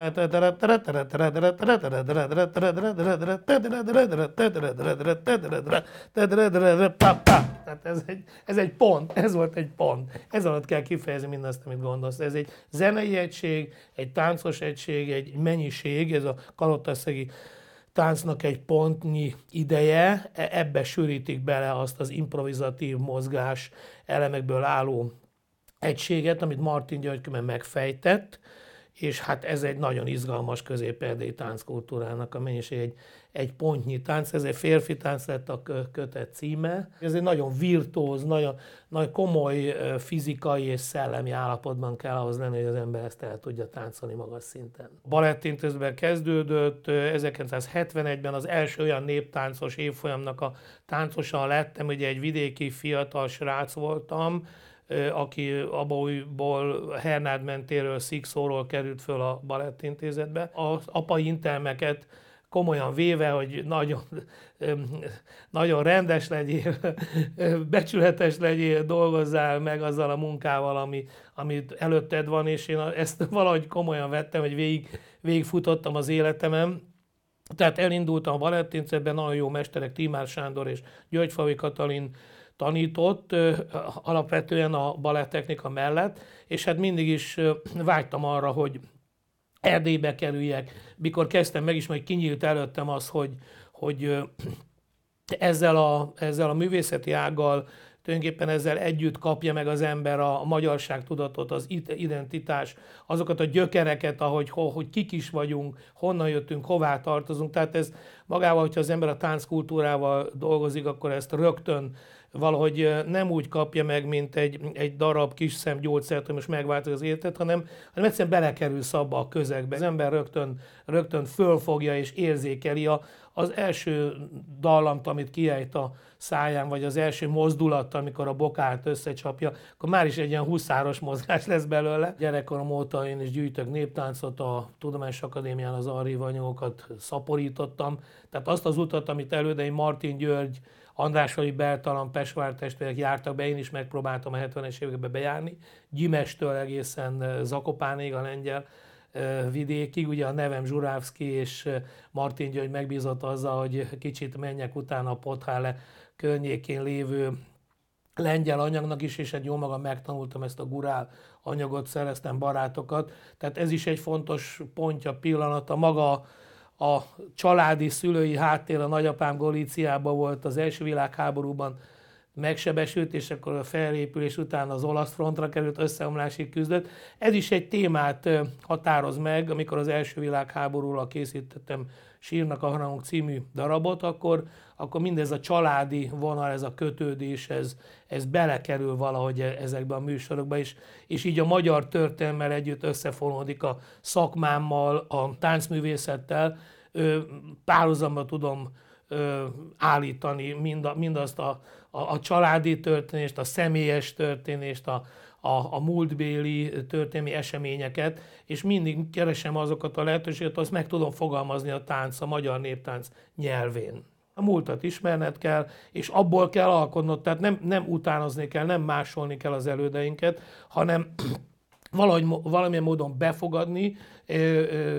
Tehát ez egy, ez egy pont, ez volt egy pont. Ez alatt kell kifejezni mindazt, amit gondolsz. Ez egy zenei egység, egy táncos egység, egy mennyiség, ez a kalottaszegi táncnak egy pontnyi ideje, e, ebbe sűrítik bele azt az improvizatív mozgás elemekből álló egységet, amit Martin Györgykömen megfejtett, és hát ez egy nagyon izgalmas középerdei tánckultúrának a mennyiség, egy, egy pontnyi tánc, ez egy férfi tánc lett a kötet címe. Ez egy nagyon virtuóz, nagyon, nagyon komoly fizikai és szellemi állapotban kell ahhoz lenni, hogy az ember ezt el tudja táncolni magas szinten. Balettintézben kezdődött, 1971-ben az első olyan néptáncos évfolyamnak a táncosa lettem, ugye egy vidéki fiatal srác voltam, aki Abóiból Hernád mentéről, Szikszóról került föl a Balettintézetbe. Az apai intelmeket komolyan véve, hogy nagyon, nagyon rendes legyél, becsületes legyél, dolgozzál meg azzal a munkával, ami, amit előtted van, és én ezt valahogy komolyan vettem, hogy végig, végigfutottam az életemem. Tehát elindultam a Valentinceben, nagyon jó mesterek, Timár Sándor és György Katalin tanított alapvetően a balettechnika mellett, és hát mindig is vágytam arra, hogy Erdélybe kerüljek. Mikor kezdtem meg is, majd kinyílt előttem az, hogy, hogy ezzel a, ezzel a művészeti ággal tulajdonképpen ezzel együtt kapja meg az ember a magyarság tudatot, az identitás, azokat a gyökereket, ahogy ho, hogy kik is vagyunk, honnan jöttünk, hová tartozunk. Tehát ez magával, hogyha az ember a tánckultúrával dolgozik, akkor ezt rögtön valahogy nem úgy kapja meg, mint egy, egy darab kis szemgyógyszert, hogy most megváltozik az életet, hanem, hanem egyszerűen belekerülsz abba a közegbe. Az ember rögtön, rögtön fölfogja és érzékeli a, az első dallamt, amit kiejt a száján, vagy az első mozdulat, amikor a bokát összecsapja, akkor már is egy ilyen huszáros mozgás lesz belőle. Gyerekkorom óta én is gyűjtök néptáncot, a Tudományos Akadémián az arívanyókat szaporítottam. Tehát azt az utat, amit elődei Martin György, Andrásfali Bertalan, Pesvár testvérek jártak be, én is megpróbáltam a 70-es évekbe bejárni, Gyimestől egészen Zakopánig a lengyel vidékig. Ugye a nevem Zsurávszki és Martin György megbízott azzal, hogy kicsit menjek utána a Pothále környékén lévő lengyel anyagnak is, és egy hát jó magam megtanultam ezt a gurál anyagot, szereztem barátokat. Tehát ez is egy fontos pontja, pillanata. Maga a családi szülői háttér, a nagyapám Golíciában volt az első világháborúban, megsebesült, és akkor a felépülés után az olasz frontra került, összeomlásig küzdött. Ez is egy témát határoz meg, amikor az első világháborúra készítettem Sírnak a Harangunk című darabot, akkor, akkor mindez a családi vonal, ez a kötődés, ez, ez belekerül valahogy e, ezekbe a műsorokba, és, és így a magyar történelmel együtt összefonódik a szakmámmal, a táncművészettel, párhuzamba tudom ö, állítani mind a, mindazt a, a, a családi történést, a személyes történést, a, a, a múltbéli történelmi eseményeket, és mindig keresem azokat a lehetőséget, azt meg tudom fogalmazni a tánc, a magyar néptánc nyelvén. A múltat ismerned kell, és abból kell alkotnod, tehát nem, nem utánozni kell, nem másolni kell az elődeinket, hanem valahogy, valamilyen módon befogadni,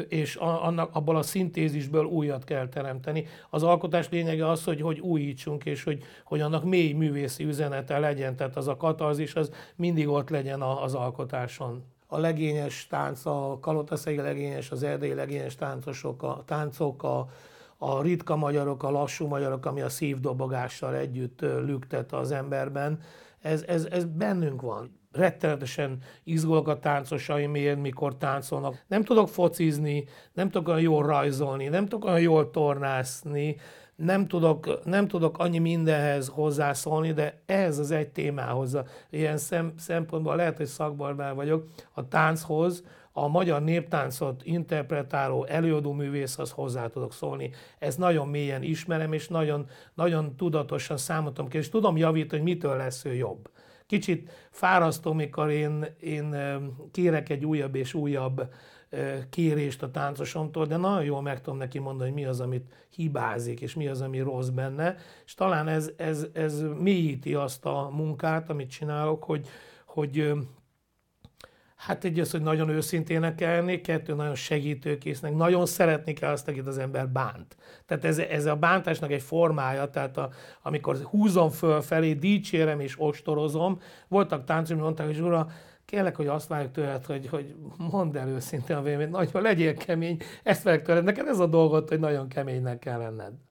és annak, abból a szintézisből újat kell teremteni. Az alkotás lényege az, hogy, hogy újítsunk, és hogy, hogy annak mély művészi üzenete legyen, tehát az a katarzis, az mindig ott legyen az alkotáson a legényes tánc, a kalotaszegi legényes, az erdélyi legényes táncosok, a táncok, a, a ritka magyarok, a lassú magyarok, ami a szívdobogással együtt lüktet az emberben, ez, ez, ez bennünk van. Rettenetesen izgulok a táncosaimért, mikor táncolnak. Nem tudok focizni, nem tudok olyan jól rajzolni, nem tudok olyan jól tornászni, nem tudok, nem tudok annyi mindenhez hozzászólni, de ehhez az egy témához, ilyen szem, szempontból lehet, hogy szakbarbár vagyok, a tánchoz, a magyar néptáncot interpretáló előadó művészhez hozzá tudok szólni. Ezt nagyon mélyen ismerem, és nagyon, nagyon tudatosan számoltam ki, és tudom javítani, hogy mitől lesz ő jobb. Kicsit fárasztom, mikor én, én kérek egy újabb és újabb kérést a táncosomtól, de nagyon jól meg tudom neki mondani, hogy mi az, amit hibázik, és mi az, ami rossz benne, és talán ez, ez, ez mélyíti azt a munkát, amit csinálok, hogy, hogy Hát egy az, hogy nagyon őszintének kell lenni, kettő, nagyon segítőkésznek, nagyon szeretni kell azt, akit az ember bánt. Tehát ez, ez a bántásnak egy formája, tehát a, amikor húzom fölfelé, dicsérem és ostorozom, voltak táncok, mondták, hogy ura, kérlek, hogy azt várjuk tőled, hogy, hogy mondd el őszintén a véleményt, nagyon legyél kemény, ezt várjuk tőled, neked ez a dolgot, hogy nagyon keménynek kell lenned.